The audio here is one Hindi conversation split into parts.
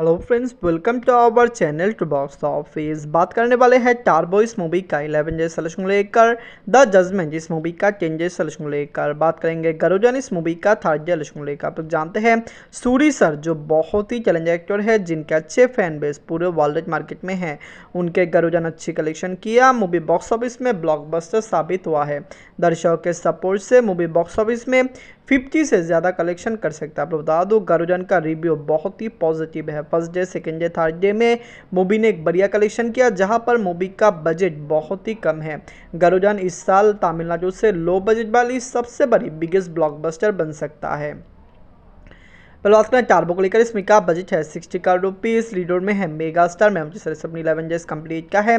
hello friends welcome to our channel to box office बात करने वाले हैं टार इस मूवी का इलेवन जे सलेक्शन को लेकर द जजमेंट इस मूवी का टेन जे सलेक्शन को लेकर बात करेंगे गरोजन इस मूवी का थर्ड जे सलेक्शन को लेकर आप लोग जानते हैं सूरी सर जो बहुत ही चैलेंज एक्टर है जिनके अच्छे फैन बेस पूरे वर्ल्ड मार्केट में है उनके गरोजन अच्छी कलेक्शन किया मूवी बॉक्स ऑफिस में ब्लॉकबस्टर साबित हुआ है दर्शकों के सपोर्ट से मूवी बॉक्स ऑफिस में फिफ्टी से ज़्यादा कलेक्शन कर सकता है आप लोग बता दो गारूजन का रिव्यू बहुत ही पॉजिटिव है first day second day third day में मूवी ने एक बढ़िया कलेक्शन किया जहाँ पर मूवी का बजट बहुत ही कम है गारूजन इस साल तमिलनाडु से लो बजट वाली सबसे बड़ी बिगेस्ट ब्लॉकबस्टर बन सकता है पहले बात करें टार्बो को लेकर इसमें का बजट है सिक्सटी करोड़ रुपीज़ लीडोर में है मेगा स्टार की सर अपनी इलेवन डेज कंप्लीट का है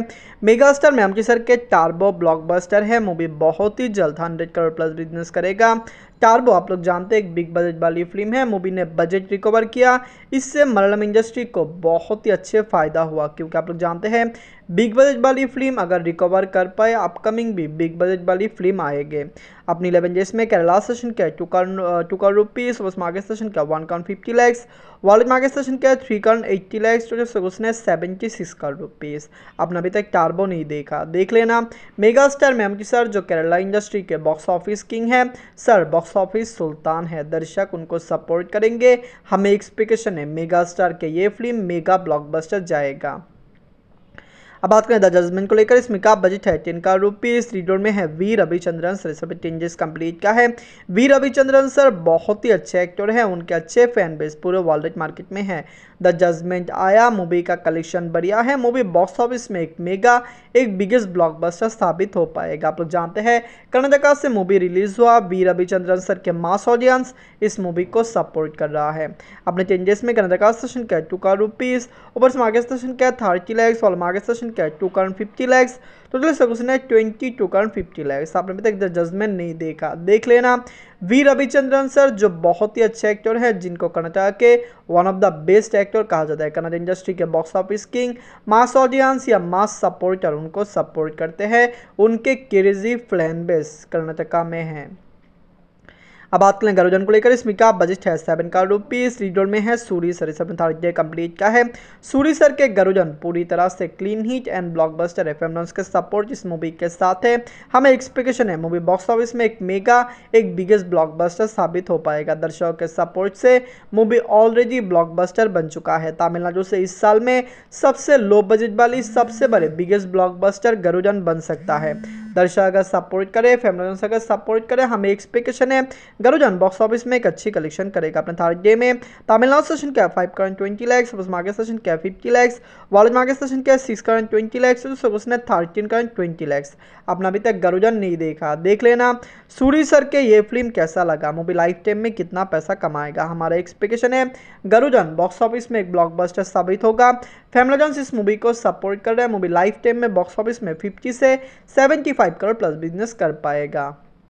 मेगा स्टार की सर के टार्बो ब्लॉकबस्टर है मूवी बहुत ही जल्द हंड्रेड करोड़ प्लस बिजनेस करेगा टार्बो आप लोग जानते हैं एक बिग बजट वाली फिल्म है मूवी ने बजट रिकवर किया इससे मलयालम इंडस्ट्री को बहुत ही अच्छे फ़ायदा हुआ क्योंकि आप लोग जानते हैं बिग बजट वाली फिल्म अगर रिकवर कर पाए अपकमिंग भी बिग बजट वाली फिल्म आएगी अपनी इलेवन डेज में केरला सेशन के two crore two crore rupees उस मार्केट सेशन का one crore fifty lakhs world market session का थ्री कर्न एट्टी लैक्स तो जब उसने सेवेंटी सिक्स कर रुपीज़ आपने अभी तक टार्बो नहीं देखा देख लेना मेगा स्टार मेमकी सर जो केरला इंडस्ट्री के बॉक्स ऑफिस किंग है सर बॉक्स बॉक्स ऑफिस सुल्तान है दर्शक उनको सपोर्ट करेंगे हमें एक्सपेक्टेशन है मेगा स्टार के ये फिल्म मेगा ब्लॉकबस्टर जाएगा अब बात करें द जजमेंट को लेकर इसमें का बजट है टेन का रुपीज़ थ्री डोर में है वी रविचंद्रन सर इस पर टेंजेस कंप्लीट का है वी रविचंद्रन सर बहुत ही अच्छे एक्टर हैं उनके अच्छे फैन बेस पूरे वर्ल्ड मार्केट में है द जजमेंट आया मूवी का कलेक्शन बढ़िया है मूवी बॉक्स ऑफिस में एक मेगा एक बिगेस्ट ब्लॉकबस्टर साबित हो पाएगा आप लोग जानते हैं कर्नाटका से मूवी रिलीज हुआ वी रविचंद्रन सर के मास ऑडियंस इस मूवी को सपोर्ट कर रहा है अपने चेंजेस में कर्नाटका स्टेशन का टू का रुपीज़ ऊपर से मार्केट स्टेशन का थर्टी लैक्स और मार्केट स्टेशन क्या है two crore fifty lakhs total इसका क्वेश्चन है twenty two crore fifty lakhs आपने अभी तक जजमेंट नहीं देखा देख लेना वी रविचंद्रन सर जो बहुत ही अच्छे एक्टर है जिनको कर्नाटक के one of the best actor कहा जाता है कर्नाटक इंडस्ट्री के box office king mass audience या मास सपोर्टर उनको सपोर्ट करते हैं उनके क्रेजी फ्लैन बेस कर्नाटका में हैं अब बात करें गरोजन को लेकर इसमें का बजट है सेवन करोड़ रुपीज़ रीडोर में है सूरी सर सब डे कंप्लीट का है सूरी सर के गरोजन पूरी तरह से क्लीन हिट एंड ब्लॉकबस्टर एफएमडॉन्स के सपोर्ट इस मूवी के साथ है हमें एक्सपेक्टेशन है मूवी बॉक्स ऑफिस में एक मेगा एक बिगेस्ट ब्लॉकबस्टर साबित हो पाएगा दर्शकों के सपोर्ट से मूवी ऑलरेडी ब्लॉकबस्टर बन चुका है तमिलनाडु से इस साल में सबसे लो बजट वाली सबसे बड़े बिगेस्ट ब्लॉकबस्टर गरुजन बन सकता है दर्शक अगर सपोर्ट करे फेमरस अगर सपोर्ट करे हमें एक्सपेक्टेशन है गरुजन बॉक्स ऑफिस में एक अच्छी कलेक्शन करेगा अपने थर्ड डे में तमिलनाडु सेशन क्या फाइव करंट ट्वेंटी लैक्स मार्केट सेशन क्या फिफ्टी लैक्स वॉलेज मार्केट सेशन क्या सिक्स करंट ट्वेंटी लैक्स तो सपोज ने थर्टीन करंट ट्वेंटी लैक्स अपना अभी तक गरुजन नहीं देखा देख लेना सूरी सर के ये फिल्म कैसा लगा मूवी लाइफ टाइम में कितना पैसा कमाएगा हमारा एक्सपेक्टेशन है गरुजन बॉक्स ऑफिस में एक ब्लॉकबस्टर साबित होगा फैमिलाजन्स इस मूवी को सपोर्ट कर रहे हैं मूवी लाइफ टाइम में बॉक्स ऑफिस में फिफ्टी से सेवेंटी फाइव सब्सक्राइब करो प्लस बिजनेस कर पाएगा